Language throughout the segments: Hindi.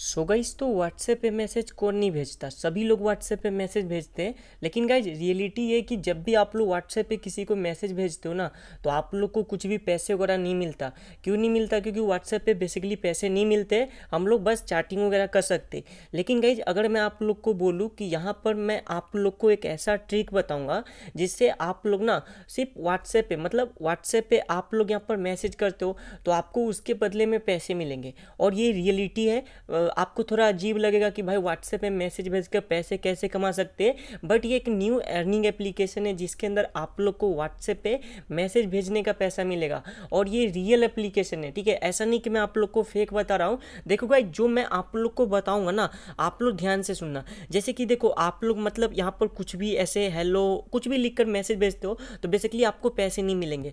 सो गाइज तो व्हाट्सएप पे मैसेज कौन नहीं भेजता सभी लोग व्हाट्सएप पे मैसेज भेजते हैं लेकिन गाइज रियलिटी ये कि जब भी आप लोग व्हाट्सएप पे किसी को मैसेज भेजते हो ना तो आप लोग को कुछ भी पैसे वगैरह नहीं मिलता क्यों नहीं मिलता क्योंकि व्हाट्सएप पे बेसिकली पैसे नहीं मिलते हम लोग बस चैटिंग वगैरह कर सकते लेकिन गाइज अगर मैं आप लोग को बोलूँ कि यहाँ पर मैं आप लोग को एक ऐसा ट्रिक बताऊँगा जिससे आप लोग ना सिर्फ व्हाट्सएप पे मतलब व्हाट्सएप पे आप लोग यहाँ पर मैसेज करते हो तो आपको उसके बदले में पैसे मिलेंगे और ये रियलिटी है आपको थोड़ा अजीब लगेगा कि भाई व्हाट्सएप में मैसेज भेज कर पैसे कैसे कमा सकते हैं बट ये एक न्यू अर्निंग एप्लीकेशन है जिसके अंदर आप लोग को व्हाट्सएप पे मैसेज भेजने का पैसा मिलेगा और ये रियल एप्लीकेशन है ठीक है ऐसा नहीं कि मैं आप लोग को फेक बता रहा हूँ देखो भाई जो मैं आप लोग को बताऊँगा ना आप लोग ध्यान से सुनना जैसे कि देखो आप लोग मतलब यहाँ पर कुछ भी ऐसे हेलो कुछ भी लिख मैसेज भेजते हो तो बेसिकली आपको पैसे नहीं मिलेंगे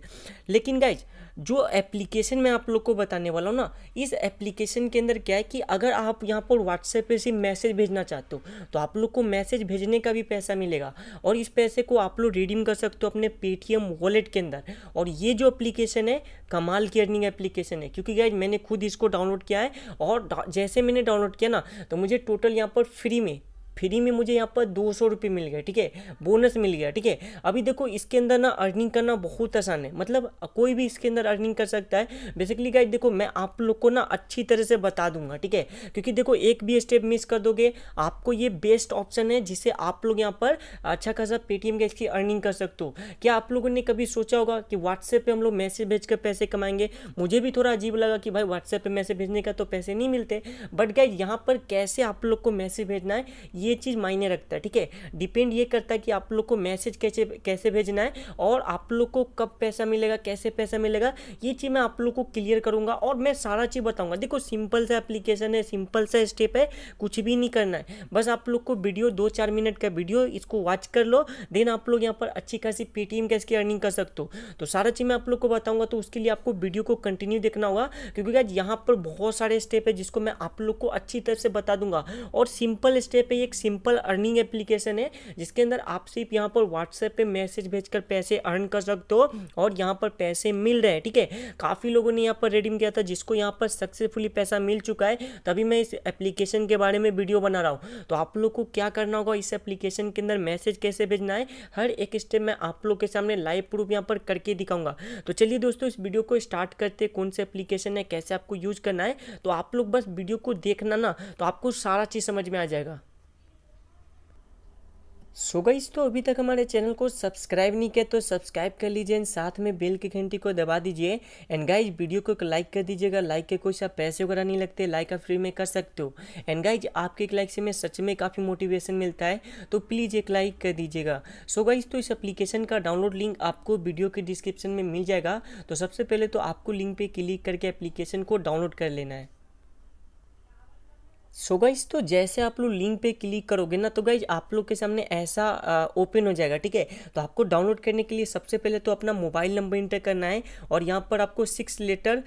लेकिन गाइज जो एप्लीकेशन मैं आप लोग को बताने वाला हूँ ना इस एप्लीकेशन के अंदर क्या है कि अगर आप आप यहाँ पर व्हाट्सएप पे से मैसेज भेजना चाहते हो तो आप लोग को मैसेज भेजने का भी पैसा मिलेगा और इस पैसे को आप लोग रिडीम कर सकते हो अपने पेटीएम वॉलेट के अंदर और ये जो एप्लीकेशन है कमाल की अर्निंग एप्लीकेशन है क्योंकि गाइज मैंने खुद इसको डाउनलोड किया है और जैसे मैंने डाउनलोड किया ना तो मुझे टोटल यहाँ पर फ्री में फ्री में मुझे यहाँ पर दो सौ रुपये मिल गया ठीक है बोनस मिल गया ठीक है अभी देखो इसके अंदर ना अर्निंग करना बहुत आसान है मतलब कोई भी इसके अंदर अर्निंग कर सकता है बेसिकली गाइड देखो मैं आप लोग को ना अच्छी तरह से बता दूंगा ठीक है क्योंकि देखो एक भी स्टेप मिस कर दोगे आपको ये बेस्ट ऑप्शन है जिससे आप लोग यहाँ पर अच्छा खासा पेटीएम के की अर्निंग कर सकते हो क्या आप लोगों ने कभी सोचा होगा कि व्हाट्सएप पर हम लोग मैसेज भेज कर पैसे कमाएंगे मुझे भी थोड़ा अजीब लगा कि भाई व्हाट्सएप पर मैसेज भेजने का तो पैसे नहीं मिलते बट गाइड यहाँ पर कैसे आप लोग को मैसेज भेजना है ये चीज़ मायने रखता है ठीक है डिपेंड ये करता है कि आप लोग को मैसेज कैसे कैसे भेजना है और आप लोग को कब पैसा मिलेगा कैसे पैसा मिलेगा ये चीज़ मैं आप लोग को क्लियर करूँगा और मैं सारा चीज़ बताऊँगा देखो सिंपल सा एप्लीकेशन है सिंपल सा स्टेप है कुछ भी नहीं करना है बस आप लोग को वीडियो दो चार मिनट का वीडियो इसको वॉच कर लो देन आप लोग यहाँ पर अच्छी खासी पेटीएम कैश की अर्निंग कर सकते हो तो सारा चीज़ मैं आप लोग को बताऊँगा तो उसके लिए आपको वीडियो को कंटिन्यू देखना होगा क्योंकि आज यहाँ पर बहुत सारे स्टेप है जिसको मैं आप लोग को अच्छी तरह से बता दूंगा और सिंपल स्टेप है एक सिंपल अर्निंग एप्लीकेशन है जिसके अंदर आप सिर्फ यहाँ पर व्हाट्सएप पे मैसेज भेजकर पैसे अर्न कर सकते हो और यहाँ पर पैसे मिल रहे हैं ठीक है काफ़ी लोगों ने यहाँ पर रेडीम किया था जिसको यहाँ पर सक्सेसफुली पैसा मिल चुका है तभी मैं इस एप्लीकेशन के बारे में वीडियो बना रहा हूँ तो आप लोग को क्या करना होगा इस एप्लीकेशन के अंदर मैसेज कैसे भेजना है हर एक स्टेप मैं आप लोग के सामने लाइव प्रूफ यहाँ पर करके दिखाऊंगा तो चलिए दोस्तों इस वीडियो को स्टार्ट करते कौन से एप्लीकेशन है कैसे आपको यूज करना है तो आप लोग बस वीडियो को देखना ना तो आपको सारा चीज़ समझ में आ जाएगा सो so तो अभी तक हमारे चैनल को सब्सक्राइब नहीं किया तो सब्सक्राइब कर लीजिए एंड साथ में बेल की घंटी को दबा दीजिए एंड गाइज वीडियो को एक लाइक कर दीजिएगा लाइक के कोई सा पैसे वगैरह नहीं लगते लाइक आप फ्री में कर सकते हो एंड गाइज आपके एक लाइक से मैं सच में काफ़ी मोटिवेशन मिलता है तो प्लीज़ एक लाइक कर दीजिएगा सो so गाइज तो इस अप्लीकेशन का डाउनलोड लिंक आपको वीडियो के डिस्क्रिप्शन में मिल जाएगा तो सबसे पहले तो आपको लिंक पर क्लिक करके एप्लीकेशन को डाउनलोड कर लेना है सो so गाइज तो जैसे आप लोग लिंक पे क्लिक करोगे ना तो गाइज आप लोग के सामने ऐसा ओपन हो जाएगा ठीक है तो आपको डाउनलोड करने के लिए सबसे पहले तो अपना मोबाइल नंबर इंटर करना है और यहाँ पर आपको सिक्स लेटर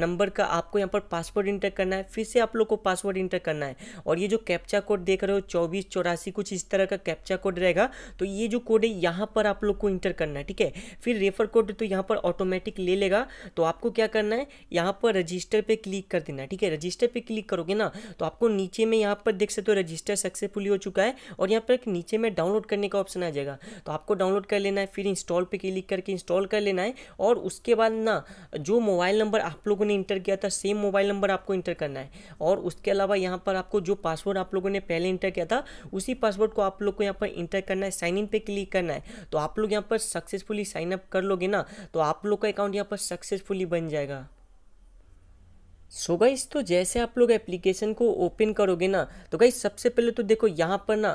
नंबर का आपको यहाँ पर पासवर्ड इंटर करना है फिर से आप लोग को पासवर्ड इंटर करना है और ये जो कैप्चा कोड देख रहे हो चौबीस चौरासी कुछ इस तरह का कैप्चा कोड रहेगा तो ये जो कोड है यहाँ पर आप लोग को इंटर करना है ठीक है फिर रेफर कोड तो यहाँ पर ऑटोमेटिक ले लेगा तो आपको क्या करना है यहाँ पर रजिस्टर पर क्लिक कर देना है ठीक है रजिस्टर पर क्लिक करोगे ना तो आपको आपको नीचे में यहाँ पर देख सकते हो रजिस्टर सक्सेसफुली हो चुका है और यहाँ पर नीचे में डाउनलोड करने का ऑप्शन आ जाएगा तो आपको डाउनलोड कर लेना है फिर इंस्टॉल पर क्लिक करके इंस्टॉल कर लेना है और उसके बाद ना जो मोबाइल नंबर आप लोगों ने इंटर किया था सेम मोबाइल नंबर आपको इंटर करना है और उसके अलावा यहाँ पर आपको जो पासवर्ड आप लोगों ने पहले इंटर किया था उसी पासवर्ड को आप लोग को यहाँ पर इंटर करना है साइन इन पर क्लिक करना है तो आप लोग यहाँ पर सक्सेसफुली साइनअप कर लोगे ना तो आप लोग का अकाउंट यहाँ पर सक्सेसफुली बन जाएगा सो so गाइस तो जैसे आप लोग एप्लीकेशन को ओपन करोगे ना तो गाइस सबसे पहले तो देखो यहाँ पर ना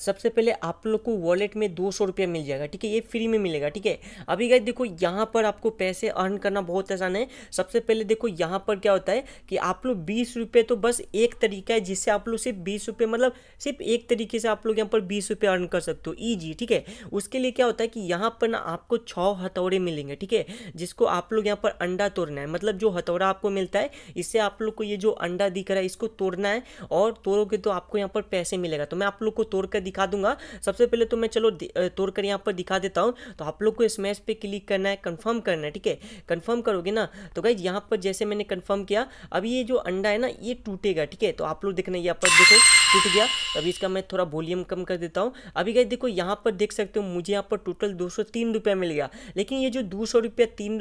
सबसे पहले आप लोग को वॉलेट में दो सौ रुपया मिल जाएगा ठीक है ये फ्री में मिलेगा ठीक है अभी गाइस देखो यहाँ पर आपको पैसे अर्न करना बहुत आसान है सबसे पहले देखो यहाँ पर क्या होता है कि आप लोग बीस रुपये तो बस एक तरीका है जिससे आप लोग सिर्फ बीस रुपये मतलब सिर्फ एक तरीके से आप लोग यहाँ पर बीस रुपये अर्न कर सकते हो ईजी ठीक है उसके लिए क्या होता है कि यहाँ पर ना आपको छः हथौड़े मिलेंगे ठीक है जिसको आप लोग यहाँ पर अंडा तोड़ना है मतलब जो हथौड़ा आपको मिलता है इससे आप लोग को ये जो अंडा दिख रहा है इसको तोड़ना है और तोड़ोगे तो आपको यहाँ पर पैसे मिलेगा तो मैं आप लोग को तोड़ कर दिखा दूंगा सबसे पहले तो मैं चलो तोड़ कर यहाँ पर दिखा देता हूँ तो आप लोग को स्मैश पे क्लिक करना है कन्फर्म करना है ठीक है कन्फर्म करोगे ना तो गाइज यहाँ पर जैसे मैंने कन्फर्म किया अब ये जो अंडा है ना ये टूटेगा ठीक है तो आप लोग देखना यहाँ पर देखो टूट गया अभी इसका मैं थोड़ा वॉल्यूम कम कर देता हूँ अभी गए देखो यहाँ पर देख सकते हो मुझे यहाँ पर टोटल दो सौ तीन रुपया मिल गया लेकिन ये जो दो सौ रुपया तीन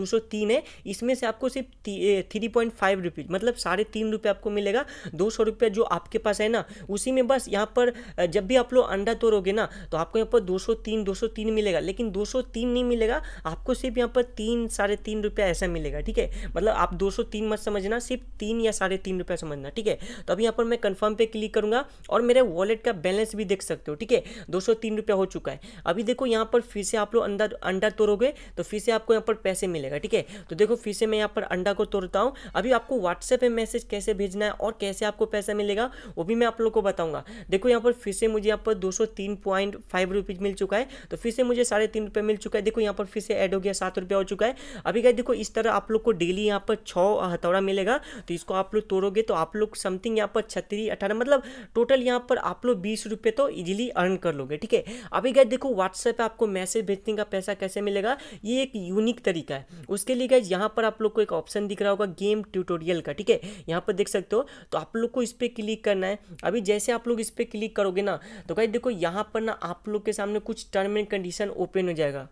दो सौ तीन है इसमें से आपको सिर्फ थ्री पॉइंट फाइव रुपीज़ मतलब साढ़े तीन रुपये आपको मिलेगा दो सौ रुपया जो आपके पास है ना उसी में बस यहाँ पर जब भी आप लोग अंडा तोड़ोगे ना तो आपको यहाँ पर दो सौ तीन दो सौ तीन मिलेगा लेकिन दो सौ तीन नहीं मिलेगा आपको सिर्फ यहाँ पर तीन साढ़े तीन रुपया ऐसा मिलेगा ठीक है मतलब आप दो सौ तीन मत समझना सिर्फ तीन या साढ़े तीन रुपया समझना ठीक है तो अभी यहाँ पर मैं कन्फर्म पे क्लिक क्लिक करूंगा और मेरे वॉलेट का बैलेंस भी देख सकते हो ठीक है दो सौ तीन रुपया हो चुका है अभी देखो यहाँ पर फिर से आप लोग अंडा अंडा तोड़ोगे तो फिर से आपको यहाँ पर पैसे मिलेगा ठीक है तो देखो फिर से मैं यहाँ पर अंडा को तोड़ता हूँ अभी आपको व्हाट्सएप पे मैसेज कैसे भेजना है और कैसे आपको पैसा मिलेगा वो भी मैं आप लोग को बताऊँगा देखो यहाँ पर फिर से मुझे यहाँ पर दो सौ तीन पॉइंट फाइव रुपीज़ मिल चुका है तो फिर से मुझे साढ़े तीन मिल चुका है देखो यहाँ पर फिर से एड हो गया सात रुपया हो चुका है अभी क्या देखो इस तरह आप लोग को डेली यहाँ पर छः हथौड़ा मिलेगा तो इसको आप लोग तोड़ोगे तो आप लोग समथिंग यहाँ पर छत्तीस अठारह मतलब मतलब टोटल यहाँ पर आप लोग बीस रुपये तो ईजिली अर्न कर लोगे ठीक है अभी गए देखो व्हाट्सएप पे आपको मैसेज भेजने का पैसा कैसे मिलेगा ये एक यूनिक तरीका है उसके लिए गए यहाँ पर आप लोग को एक ऑप्शन दिख रहा होगा गेम ट्यूटोरियल का ठीक है यहाँ पर देख सकते हो तो आप लोग को इस पर क्लिक करना है अभी जैसे आप लोग इस पर क्लिक करोगे ना तो गए देखो यहाँ पर ना आप लोग के सामने कुछ टर्म एंड कंडीशन ओपन हो जाएगा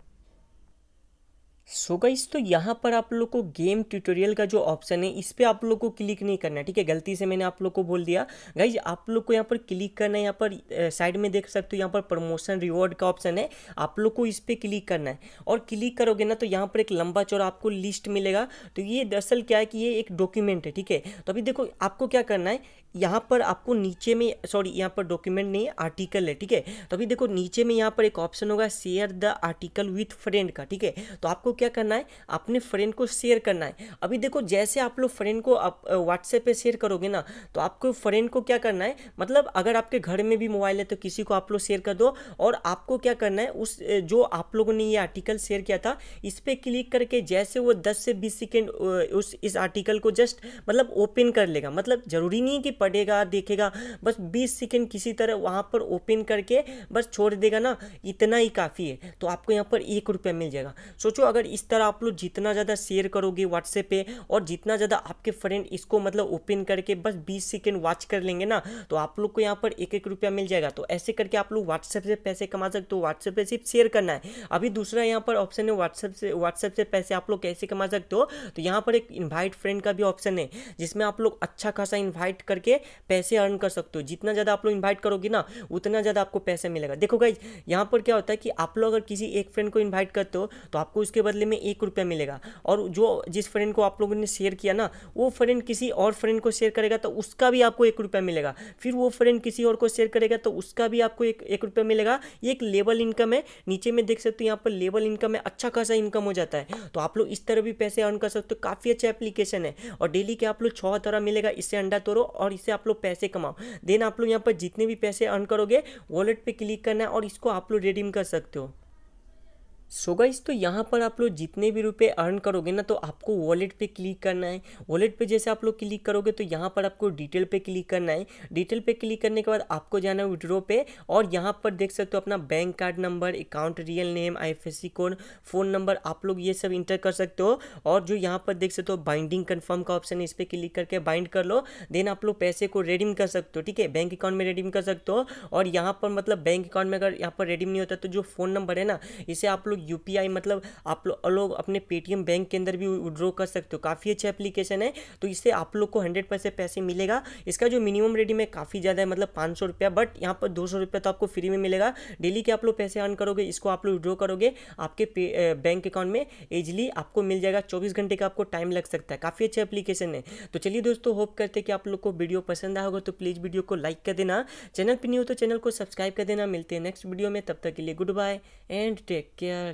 सो so गाइस तो यहाँ पर आप लोग को गेम ट्यूटोरियल का जो ऑप्शन है इस पर आप लोग को क्लिक नहीं करना है ठीक है गलती से मैंने आप लोग को बोल दिया गाइज आप लोग को यहाँ पर क्लिक करना है यहाँ पर साइड में देख सकते हो यहाँ पर प्रमोशन रिवॉर्ड का ऑप्शन है आप लोग को इस पर क्लिक करना है और क्लिक करोगे ना तो यहाँ पर एक लंबा चौड़ा आपको लिस्ट मिलेगा तो ये दरअसल क्या है कि ये एक डॉक्यूमेंट है ठीक है तो अभी देखो आपको क्या करना है यहाँ पर आपको नीचे में सॉरी यहाँ पर डॉक्यूमेंट नहीं आर्टिकल है ठीक है तो अभी देखो नीचे में यहाँ पर एक ऑप्शन होगा share the article with friend का ठीक है तो आपको क्या करना है अपने फ्रेंड को शेयर करना है अभी देखो जैसे आप लोग फ्रेंड को आप व्हाट्सएप पे शेयर करोगे ना तो आपको फ्रेंड को क्या करना है मतलब अगर आपके घर में भी मोबाइल है तो किसी को आप लोग शेयर कर दो और आपको क्या करना है उस जो आप लोगों ने ये आर्टिकल शेयर किया था इस पर क्लिक करके जैसे वो दस से बीस सेकेंड उस इस आर्टिकल को जस्ट मतलब ओपन कर लेगा मतलब ज़रूरी नहीं है कि पढ़ेगा देखेगा बस बीस सेकेंड किसी तरह वहाँ पर ओपन करके बस छोड़ देगा ना इतना ही काफ़ी है तो आपको यहाँ पर एक रुपया मिल जाएगा सोचो अगर अगर इस तरह आप लोग जितना ज़्यादा शेयर करोगे व्हाट्सएप पे और जितना ज़्यादा आपके फ्रेंड इसको मतलब ओपन करके बस बीस सेकेंड वॉच कर लेंगे ना तो आप लोग को यहाँ पर एक एक रुपया मिल जाएगा तो ऐसे करके आप लोग व्हाट्सएप से पैसे कमा सकते हो व्हाट्सएप पर सिर्फ शेयर करना है अभी दूसरा यहाँ पर ऑप्शन है व्हाट्सएप से व्हाट्सएप से पैसे आप लोग कैसे कमा सकते हो तो यहाँ पर एक इन्वाइट फ्रेंड का भी ऑप्शन है जिसमें आप लोग अच्छा खासा इन्वाइट करके पैसे अर्न कर सकते हो जितना ज़्यादा आप लोग इन्वाइट करोगे ना उतना ज़्यादा आपको पैसा मिलेगा देखो भाई यहाँ पर क्या होता है कि आप लोग अगर किसी एक फ्रेंड को इन्वाइट करते हो तो आपको उसके बदले बदले में एक रुपया मिलेगा और जो जिस फ्रेंड को आप लोगों ने शेयर किया ना वो फ्रेंड किसी और फ्रेंड को शेयर करेगा तो उसका भी आपको एक रुपया मिलेगा फिर वो फ्रेंड किसी और को शेयर करेगा तो उसका भी आपको एक एक रुपया मिलेगा ये एक लेबल इनकम है नीचे में देख सकते हो यहाँ पर लेबल इनकम है अच्छा खासा इनकम हो जाता है तो आप लोग इस तरह भी पैसे अर्न कर सकते हो काफ़ी अच्छा एप्लीकेशन है और डेली के आप लोग छः तरह मिलेगा इससे अंडा तोड़ो और इससे आप लोग पैसे कमाओ देन आप लोग यहाँ पर जितने भी पैसे अर्न करोगे वॉलेट पर क्लिक करना है और इसको आप लोग रिडीम कर सकते हो सो so गाइज तो यहाँ पर आप लोग जितने भी रुपए अर्न करोगे ना तो आपको वॉलेट पे क्लिक करना है वॉलेट पे जैसे आप लोग क्लिक करोगे तो यहाँ पर आपको डिटेल पे क्लिक करना है डिटेल पे क्लिक करने के बाद आपको जाना है विड्रो पे और यहाँ पर देख सकते हो अपना bank card number account real name I code phone number आप लोग ये सब इंटर कर सकते हो और जो यहाँ पर देख सकते हो बाइंडिंग कन्फर्म का ऑप्शन है इस पर क्लिक करके बाइंड कर लो देन आप लोग पैसे को रेडीम कर सकते हो ठीक है बैंक अकाउंट में रेडीम कर सकते हो और यहाँ पर मतलब बैंक अकाउंट में अगर यहाँ पर रेडीम नहीं होता तो जो फ़ोन नंबर है ना इसे आप लोग लोग यू मतलब आप लोग अपने पेटीएम बैंक के अंदर भी विड्रॉ कर सकते हो काफ़ी अच्छा एप्लीकेशन है तो इससे आप लोग को हंड्रेड परसेंट पैसे मिलेगा इसका जो मिनिमम रेडी में काफ़ी ज़्यादा है मतलब पाँच सौ रुपया बट यहाँ पर दो सौ रुपया तो आपको फ्री में मिलेगा डेली के आप लोग पैसे अर्न करोगे इसको आप लोग विड्रॉ करोगे आपके बैंक अकाउंट में इजिली आपको मिल जाएगा चौबीस घंटे का आपको टाइम लग सकता है काफ़ी अच्छा एप्लीकेशन है तो चलिए दोस्तों होप करते कि आप लोग को वीडियो पसंद आएगा होगा तो प्लीज़ वीडियो को लाइक कर देना चैनल पर नहीं हो तो चैनल को सब्सक्राइब कर देना मिलते हैं नेक्स्ट वीडियो में तब तक के लिए goodbye and take care